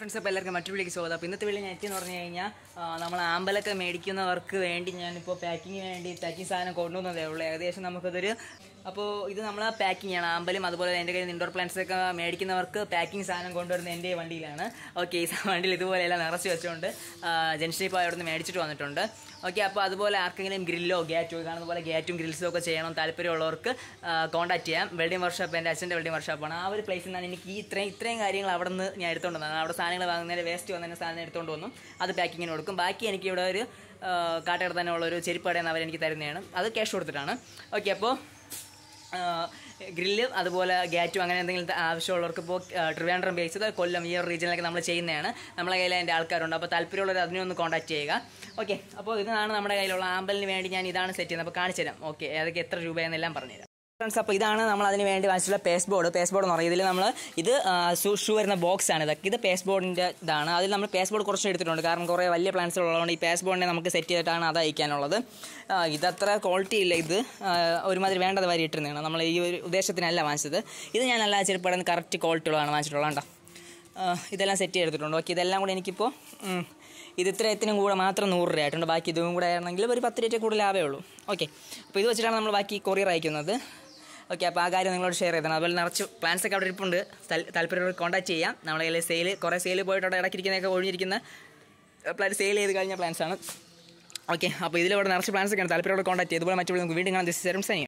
friends അപ്പോൾ എല്ലാവർക്കും മറ്റു വീട്ടിലേക്ക് സ്വാഗതം അപ്പോൾ ഇന്നത്തെ വീട്ടിൽ നെറ്റ് എന്ന് പറഞ്ഞു കഴിഞ്ഞാൽ നമ്മൾ ആമ്പലൊക്കെ മേടിക്കുന്നവർക്ക് വേണ്ടി ഞാനിപ്പോൾ പാക്കിങ്ങിന് വേണ്ടി പാക്കിങ് സാധനം കൊണ്ടുവന്നതേ ഉള്ളൂ ഏകദേശം നമുക്കതൊരു അപ്പോൾ ഇത് നമ്മൾ പാക്കിംഗ് ആണ് ആമ്പലും അതുപോലെ എൻ്റെ കയ്യിൽ ഇൻഡോർ പ്ലാന്റ്സ് ഒക്കെ മേടിക്കുന്നവർക്ക് പാക്കിംഗ് സാധനം കൊണ്ടുവരുന്ന എൻ്റെ വണ്ടിയിലാണ് ഓക്കെ ഈ വണ്ടിയിൽ ഇതുപോലെയെല്ലാം നിറച്ച് വെച്ചുകൊണ്ട് ജൻഷിപ്പ് അവിടെ നിന്ന് മേടിച്ചിട്ട് വന്നിട്ടുണ്ട് ഓക്കെ അപ്പോൾ അതുപോലെ ആർക്കെങ്കിലും ഗ്രില്ലോ ഗ്യാറ്റോ കാണുന്ന പോലെ ഗ്യാറ്റും ഗ്രിൽസോ ഒക്കെ ചെയ്യണം താല്പര്യമുള്ളവർക്ക് കോൺടാക്ട് ചെയ്യാം വെൽഡിംഗ് വർക്ക്ഷോപ്പ് എൻ്റെ അച്ഛൻ്റെ വെൽഡിംഗ് വർക്ക്ഷോപ്പാണ് ആ ഒരു പ്ലേസിൽ നിന്നാണ് എനിക്ക് ഇത്രയും ഇത്രയും കാര്യങ്ങൾ അവിടെ നിന്ന് ഞാൻ എടുത്തുകൊണ്ട് വന്നത് അവിടെ സാധനങ്ങൾ വാങ്ങുന്നതിന് വേസ്റ്റ് വന്നതിന് സാധനം എടുത്തുകൊണ്ട് വന്നു അത് പാക്കിങ്ങിന് കൊടുക്കും ബാക്കി എനിക്ക് ഇവിടെ ഒരു കാട്ടയുടെ തന്നെ ഉള്ളൊരു ചെരുപ്പടയെന്ന് അവർ എനിക്ക് അവരെനിക്ക് തരുന്നതാണ് അത് ക്യാഷ് കൊടുത്തിട്ടാണ് ഓക്കെ അപ്പോൾ ഗ്രില്ല് അതുപോലെ ഗാറ്റും അങ്ങനെ എന്തെങ്കിലും ആവശ്യമുള്ളവർക്ക് ഇപ്പോൾ ട്രിവാൻഡ്രം ബേസ് ചെയ്ത് കൊല്ലം ഈ ഒരു റീജിയനിലൊക്കെ നമ്മൾ ചെയ്യുന്നതാണ് നമ്മളെ കയ്യിൽ അതിൻ്റെ ആൾക്കാരുണ്ട് അപ്പോൾ താല്പര്യമുള്ളവർ ഒന്ന് കോൺടാക്ട് ചെയ്യുക ഓക്കെ അപ്പോൾ ഇതാണ് നമ്മുടെ കയ്യിലുള്ള ആമ്പലിന് വേണ്ടി ഞാൻ ഇതാണ് സെറ്റ് ചെയ്യുന്നത് അപ്പോൾ കാണിച്ചു തരാം ഓക്കെ ഏതൊക്കെ എത്ര രൂപയെന്നെല്ലാം പറഞ്ഞുതരാം ഫ്രണ്ട്സ് അപ്പോൾ ഇതാണ് നമ്മൾ അതിന് വേണ്ടി വാങ്ങിച്ചുള്ള പേസ്റ്റ് ബോർഡ് പേസ്റ്റ് ബോർഡ് എന്ന് പറയുന്നത് ഇതിൽ നമ്മൾ ഇത് ഷൂ വരുന്ന ബോക്സ് ആണ് ഇതൊക്കെ ഇത് പേസ്റ്റ് ബോർഡിൻ്റെ ഇതാണ് അതിൽ നമ്മൾ പേസ്റ്റ് ബോർഡ് കുറച്ച് എടുത്തിട്ടുണ്ട് കാരണം കുറേ വലിയ പ്ലാൻസ് ഉള്ളതുകൊണ്ട് ഈ പേസ്റ്റ് ബോർഡിനെ നമുക്ക് സെറ്റ് ചെയ്തിട്ടാണ് അത് അയക്കാനുള്ളത് ഇതത്ര ക്വാളിറ്റി ഇല്ല ഇത് ഒരുമാതിരി വേണ്ടത് വരി ഇട്ടിരുന്നതാണ് നമ്മൾ ഈ ഒരു ഉദ്ദേശത്തിനല്ല വാങ്ങിച്ചത് ഇത് ഞാൻ എല്ലാ ചെരുപ്പടന്ന് കറക്റ്റ് ക്വാളിറ്റി ഉള്ളതാണ് വാങ്ങിച്ചിട്ടുള്ളത് കേട്ടോ ഇതെല്ലാം സെറ്റ് ചെയ്തിട്ടുണ്ട് ഓക്കെ ഇതെല്ലാം കൂടെ എനിക്കിപ്പോൾ ഇത് ഇത്രയത്തിനും കൂടെ മാത്രം നൂറ് രൂപ ആയിട്ടുണ്ട് ബാക്കി ഇതും കൂടെ ആയിരുന്നെങ്കിൽ ഒരു പത്ത് രൂപ കൂടുതൽ ലാഭമേ ഉള്ളൂ ഓക്കെ അപ്പോൾ ഇത് വെച്ചിട്ടാണ് നമ്മൾ ബാക്കി കൊറിയർ അയക്കുന്നത് ഓക്കെ അപ്പോൾ ആ കാര്യം നിങ്ങളോട് ഷെയർ ചെയ്തതാണ് അതുപോലെ നിറച്ച് പ്ലാൻസ് ഒക്കെ അവിടെ ഇരിപ്പുണ്ട് താല്പര്യം കോൺടാക്ട് ചെയ്യാം നമ്മുടെ കയ്യിൽ സെയിൽ കുറേ സെയിൽ പോയിട്ട് അവിടെ ഇടയ്ക്കിരിക്കുന്നതൊക്കെ ഒഴിഞ്ഞിരിക്കുന്ന പ്ലാൻ സെയിൽ ചെയ്ത് കഴിഞ്ഞ പ്ലാൻസാണ് ഓക്കെ അപ്പോൾ ഇതിലൂടെ നിറച്ച് പ്ലാൻസ് ഒക്കെയാണ് താല്പര്യമുള്ള കോൺടാക്ട് ചെയ്ത് ഇതുപോലെ മറ്റുള്ള വീണ്ടും കാണാൻ ദിസ് സെറംസ്